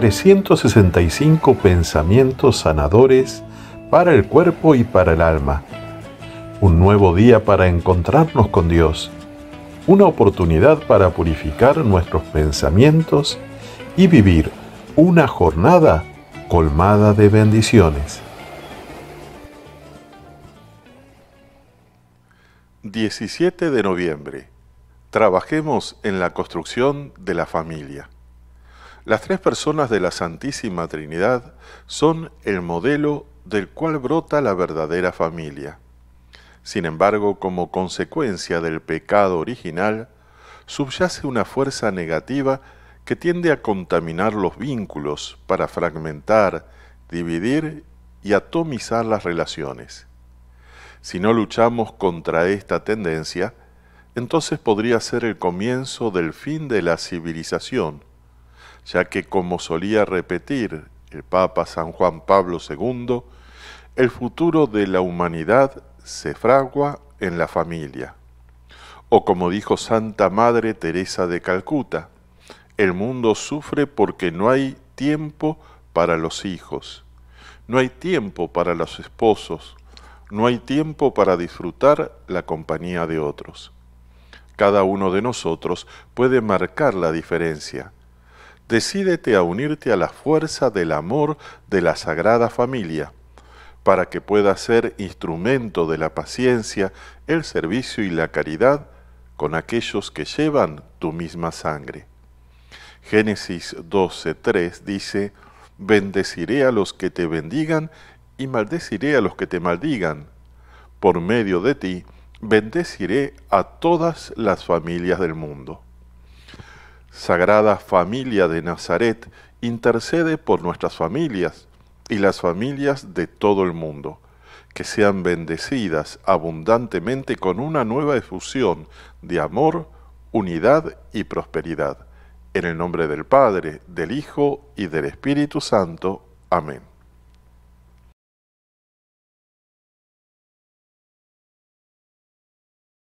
365 pensamientos sanadores para el cuerpo y para el alma. Un nuevo día para encontrarnos con Dios. Una oportunidad para purificar nuestros pensamientos y vivir una jornada colmada de bendiciones. 17 de noviembre. Trabajemos en la construcción de la familia. Las tres personas de la Santísima Trinidad son el modelo del cual brota la verdadera familia. Sin embargo, como consecuencia del pecado original, subyace una fuerza negativa que tiende a contaminar los vínculos para fragmentar, dividir y atomizar las relaciones. Si no luchamos contra esta tendencia, entonces podría ser el comienzo del fin de la civilización ya que como solía repetir el Papa San Juan Pablo II, el futuro de la humanidad se fragua en la familia. O como dijo Santa Madre Teresa de Calcuta, el mundo sufre porque no hay tiempo para los hijos, no hay tiempo para los esposos, no hay tiempo para disfrutar la compañía de otros. Cada uno de nosotros puede marcar la diferencia decídete a unirte a la fuerza del amor de la Sagrada Familia, para que puedas ser instrumento de la paciencia, el servicio y la caridad con aquellos que llevan tu misma sangre. Génesis 12.3 dice, Bendeciré a los que te bendigan y maldeciré a los que te maldigan. Por medio de ti, bendeciré a todas las familias del mundo. Sagrada Familia de Nazaret, intercede por nuestras familias y las familias de todo el mundo, que sean bendecidas abundantemente con una nueva efusión de amor, unidad y prosperidad. En el nombre del Padre, del Hijo y del Espíritu Santo. Amén.